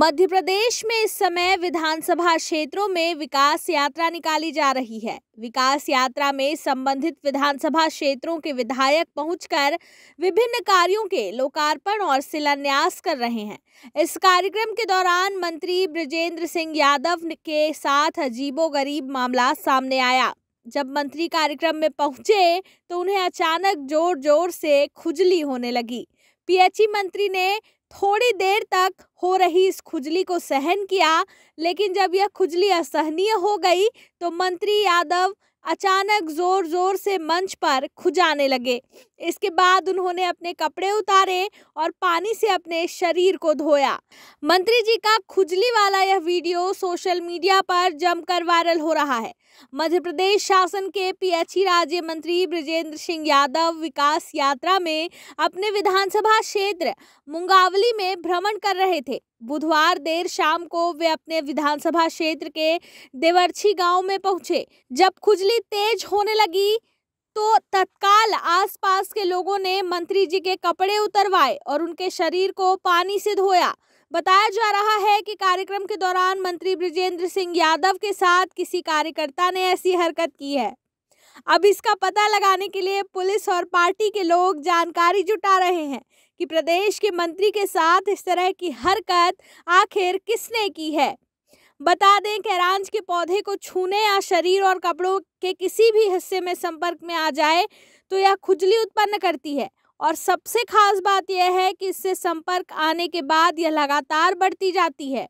मध्य प्रदेश में इस समय विधानसभा क्षेत्रों में विकास यात्रा निकाली जा रही है विकास यात्रा में संबंधित विधानसभा क्षेत्रों के विधायक पहुंचकर विभिन्न कार्यों के लोकार्पण और शिलान्यास कर रहे हैं इस कार्यक्रम के दौरान मंत्री ब्रजेंद्र सिंह यादव के साथ अजीबो गरीब मामला सामने आया जब मंत्री कार्यक्रम में पहुंचे तो उन्हें अचानक जोर जोर से खुजली होने लगी पीएचई मंत्री ने थोड़ी देर तक हो रही इस खुजली को सहन किया लेकिन जब यह खुजली असहनीय हो गई तो मंत्री यादव अचानक ज़ोर ज़ोर से मंच पर खुजाने लगे इसके बाद उन्होंने अपने कपड़े उतारे और पानी से अपने शरीर को धोया मंत्री जी का खुजली वाला यह वीडियो सोशल मीडिया पर जमकर वायरल हो रहा है मध्य प्रदेश शासन के पीएचई राज्य मंत्री ब्रजेंद्र सिंह यादव विकास यात्रा में अपने विधानसभा क्षेत्र मुंगावली में भ्रमण कर रहे थे बुधवार देर शाम को वे अपने विधानसभा क्षेत्र के देवरछी गांव में पहुंचे जब खुजली बिजली तेज होने लगी तो तत्काल आसपास के लोगों ने मंत्री जी के कपड़े उतरवाए और उनके शरीर को पानी से धोया बताया जा रहा है कि कार्यक्रम के दौरान मंत्री ब्रिजेंद्र सिंह यादव के साथ किसी कार्यकर्ता ने ऐसी हरकत की है अब इसका पता लगाने के लिए पुलिस और पार्टी के लोग जानकारी जुटा रहे हैं कि प्रदेश के मंत्री के साथ इस तरह की हरकत आखिर किसने की है बता दें कैरांज के पौधे को छूने या शरीर और कपड़ों के किसी भी हिस्से में संपर्क में आ जाए तो यह खुजली उत्पन्न करती है और सबसे खास बात यह है कि इससे संपर्क आने के बाद यह लगातार बढ़ती जाती है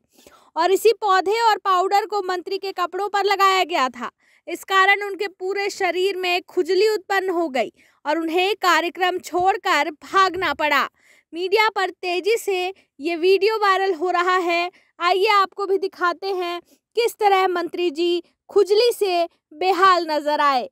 और इसी पौधे और पाउडर को मंत्री के कपड़ों पर लगाया गया था इस कारण उनके पूरे शरीर में खुजली उत्पन्न हो गई और उन्हें कार्यक्रम छोड़कर भागना पड़ा मीडिया पर तेजी से ये वीडियो वायरल हो रहा है आइए आपको भी दिखाते हैं किस तरह मंत्री जी खुजली से बेहाल नजर आए